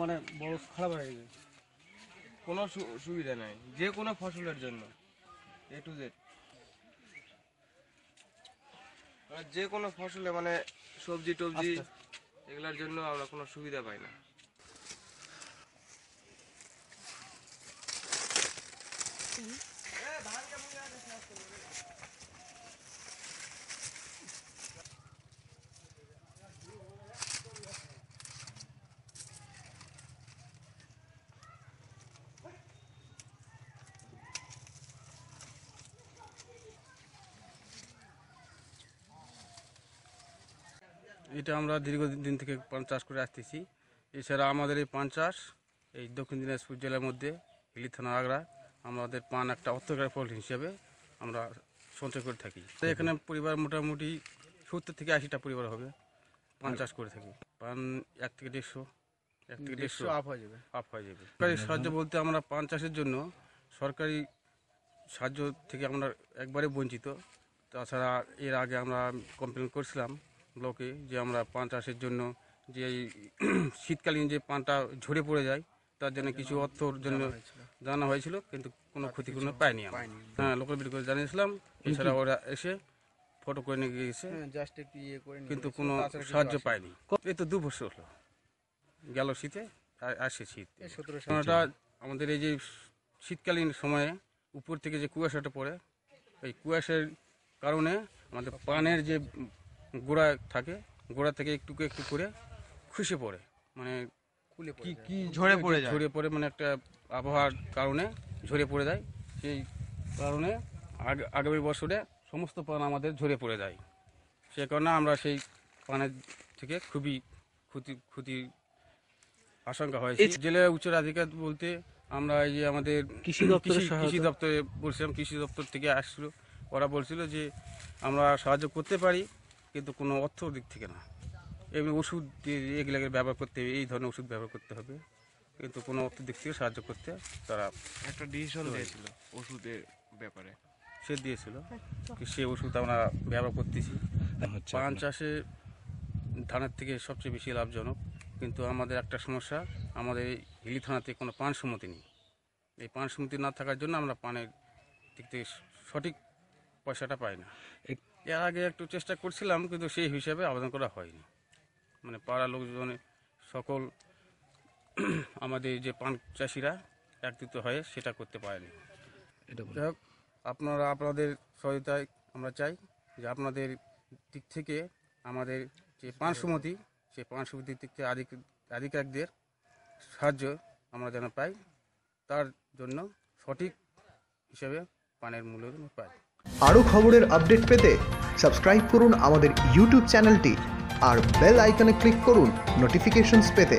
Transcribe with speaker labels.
Speaker 1: মানে বড় খারাপ হয়ে গেছে কোনো সুবিধা নাই যে কোনো ফসলের জন্য এ টু জেড যে কোনো ফসলে মানে সবজি টবজি এগুলোর জন্য আমরা কোনো সুবিধা পাই না Mm-hmm. এটা আমরা দীর্ঘদিন থেকে পান চাষ করে আসতেছি এছাড়া আমাদের এই পান চাষ এই দক্ষিণ দিনাজপুর জেলার মধ্যে হিলি থানা আগ্রা আমাদের পান একটা অর্থকার ফল হিসেবে আমরা সঞ্চয় করে থাকি এখানে পরিবার মোটামুটি সত্তর থেকে আশিটা পরিবার হবে পান চাষ করে থাকি পান এক থেকে দেড়শো এক থেকে দেড়শো আপ হয়ে যাবে আপ হয়ে যাবে সরকারি সাহায্য বলতে আমরা পান চাষের জন্য সরকারি সাহায্য থেকে আমরা একবারে বঞ্চিত তাছাড়া এর আগে আমরা কমপ্লেন করছিলাম ব্লকে যে আমরা পান চাষের জন্য যে এই শীতকালীন যে পানটা ঝরে পড়ে যায় তার জন্য কিছু অর্থর জন্য জানা হয়েছিল কিন্তু কোনো ক্ষতিপূরণ পায়নি হ্যাঁ লোকাল বিল করে জানিয়েছিলাম এছাড়া ওরা এসে ফটো করে নিয়ে গিয়েছে হ্যাঁ, ইয়ে কিন্তু কোনো সাহায্য পায়নি এই তো দু বছর হলো গেল শীতে আসে শীত আমাদের এই যে শীতকালীন সময়ে উপর থেকে যে কুয়াশাটা পড়ে এই কুয়াশার কারণে আমাদের পানের যে গোড়া থাকে গোড়া থেকে একটু একটু করে খুশি পড়ে মানে কি কি ঝরে পড়ে ঝরে পড়ে মানে একটা আবহাওয়ার কারণে ঝরে পড়ে যায় সেই কারণে আগামী বছরে সমস্ত পান আমাদের ঝরে পড়ে যায় সে কারণে আমরা সেই পানের থেকে খুবই ক্ষতি ক্ষতির আশঙ্কা হয় জেলা আধিকার বলতে আমরা এই যে আমাদের কৃষি দপ্তর কৃষি দপ্তরে বলছিলাম কৃষি দপ্তর থেকে আসছিল ওরা বলছিল যে আমরা সাহায্য করতে পারি কিন্তু কোনো অর্থ দিক থেকে না এমনি ওষুধ এগুলাকে ব্যবহার করতে হবে এই ধরনের ওষুধ ব্যবহার করতে হবে কিন্তু কোনো অর্থ দিক থেকে সাহায্য করতে তারা একটা ডিসিশন দিয়েছিল ওষুধের ব্যাপারে সে দিয়েছিল সে ওষুধ আমরা ব্যবহার করতেছি আচ্ছা। পান চাষে ধানের থেকে সবচেয়ে বেশি লাভজনক কিন্তু আমাদের একটা সমস্যা আমাদের হিলি থানাতে কোনো পান সম্মতি নেই এই পান সম্মতি না থাকার জন্য আমরা পানের দিক থেকে সঠিক পয়সাটা পাই না এর আগে একটু চেষ্টা করছিলাম কিন্তু সেই হিসেবে আবেদন করা হয়নি মানে পাড়া লোকজনে সকল আমাদের যে পান চাষিরা একত্রিত হয়ে সেটা করতে পারেনি যাই হোক আপনারা আপনাদের সহায়তায় আমরা চাই যে আপনাদের দিক থেকে আমাদের যে পান সমিতি সেই পান সমিতির দিক থেকে আধিক আধিকারিকদের সাহায্য আমরা যেন পাই তার জন্য সঠিক হিসেবে পানের মূল্য পাই আরও খবরের আপডেট পেতে সাবস্ক্রাইব করুন আমাদের ইউটিউব চ্যানেলটি আর বেল আইকনে ক্লিক করুন নোটিফিকেশনস পেতে